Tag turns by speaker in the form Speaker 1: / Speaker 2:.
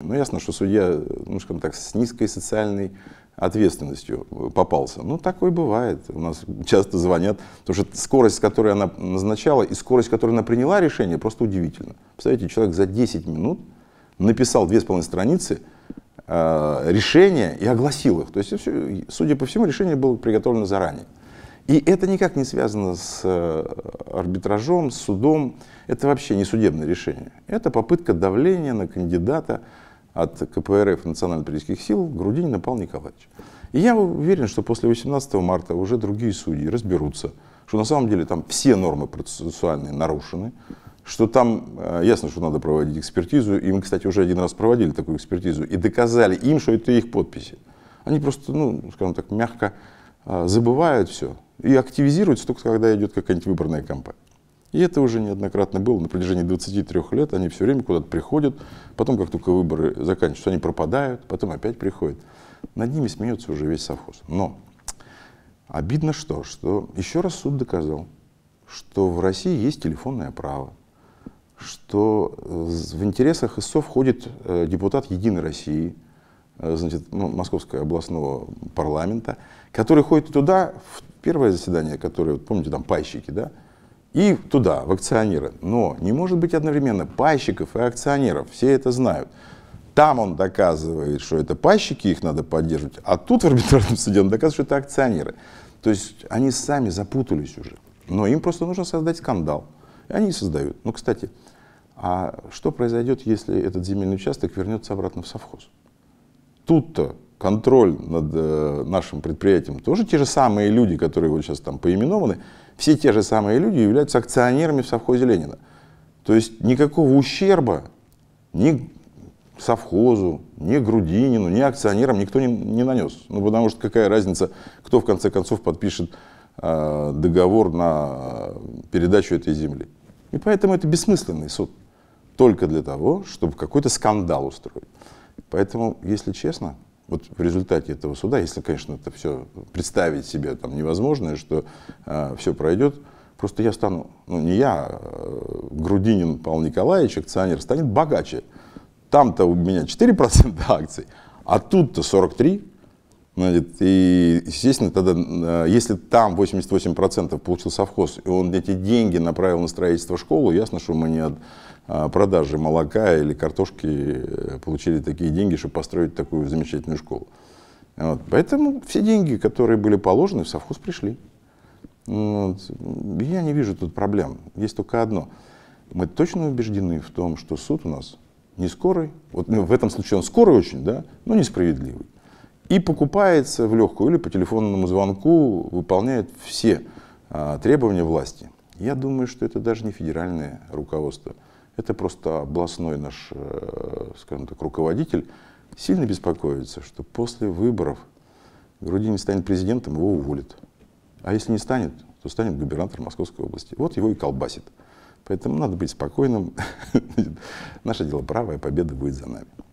Speaker 1: Ну, ясно, что судья, ну, скажем так, с низкой социальной ответственностью попался. Ну, такое бывает. У нас часто звонят, потому что скорость, с которой она назначала, и скорость, с которой она приняла решение, просто удивительно. Представляете, человек за 10 минут написал две с страницы э, решения и огласил их. То есть, все, судя по всему, решение было приготовлено заранее. И это никак не связано с э, арбитражом, с судом. Это вообще не судебное решение. Это попытка давления на кандидата, от КПРФ национально-политических сил Грудинина Павел Николаевич. И я уверен, что после 18 марта уже другие судьи разберутся, что на самом деле там все нормы процессуальные нарушены, что там э, ясно, что надо проводить экспертизу. И мы, кстати, уже один раз проводили такую экспертизу и доказали им, что это их подписи. Они просто, ну, скажем так, мягко э, забывают все и активизируются только когда идет какая-нибудь выборная кампания. И это уже неоднократно было. На протяжении 23 лет они все время куда-то приходят, потом, как только выборы заканчиваются, они пропадают, потом опять приходят. Над ними смеется уже весь совхоз. Но обидно что, что еще раз суд доказал, что в России есть телефонное право, что э, в интересах ИСО входит э, депутат «Единой России», э, значит, ну, Московского областного парламента, который ходит туда в первое заседание, которое, помните, там пайщики, да, и туда, в акционеры. Но не может быть одновременно пайщиков и акционеров, все это знают. Там он доказывает, что это пайщики, их надо поддерживать, а тут в арбитражном суде он доказывает, что это акционеры. То есть они сами запутались уже. Но им просто нужно создать скандал. И они создают. Ну, кстати, а что произойдет, если этот земельный участок вернется обратно в совхоз? Тут-то контроль над э, нашим предприятием, тоже те же самые люди, которые вот сейчас там поименованы, все те же самые люди являются акционерами в совхозе Ленина. То есть никакого ущерба ни совхозу, ни Грудинину, ни акционерам никто не, не нанес. Ну, потому что какая разница, кто в конце концов подпишет э, договор на э, передачу этой земли. И поэтому это бессмысленный суд. Только для того, чтобы какой-то скандал устроить. Поэтому, если честно, вот в результате этого суда, если, конечно, это все представить себе там невозможно, что э, а, все пройдет, просто я стану, ну не я, э, Грудинин Павел Николаевич, акционер, станет богаче. Там-то у меня 4% акций, а тут-то 43%. Значит, и, естественно, тогда, э, если там 88% получил совхоз, и он эти деньги направил на строительство школы, ясно, что мы не от э, продажи молока или картошки э, получили такие деньги, чтобы построить такую замечательную школу. Вот. Поэтому все деньги, которые были положены, в совхоз пришли. Вот. Я не вижу тут проблем. Есть только одно. Мы точно убеждены в том, что суд у нас не скорый. Вот ну, в этом случае он скорый очень, да, но несправедливый и покупается в легкую или по телефонному звонку, выполняет все а, требования власти. Я думаю, что это даже не федеральное руководство. Это просто областной наш, э, скажем так, руководитель сильно беспокоится, что после выборов Грудинин станет президентом, его уволят. А если не станет, то станет губернатором Московской области. Вот его и колбасит. Поэтому надо быть спокойным. Наше дело правое, победа будет за нами.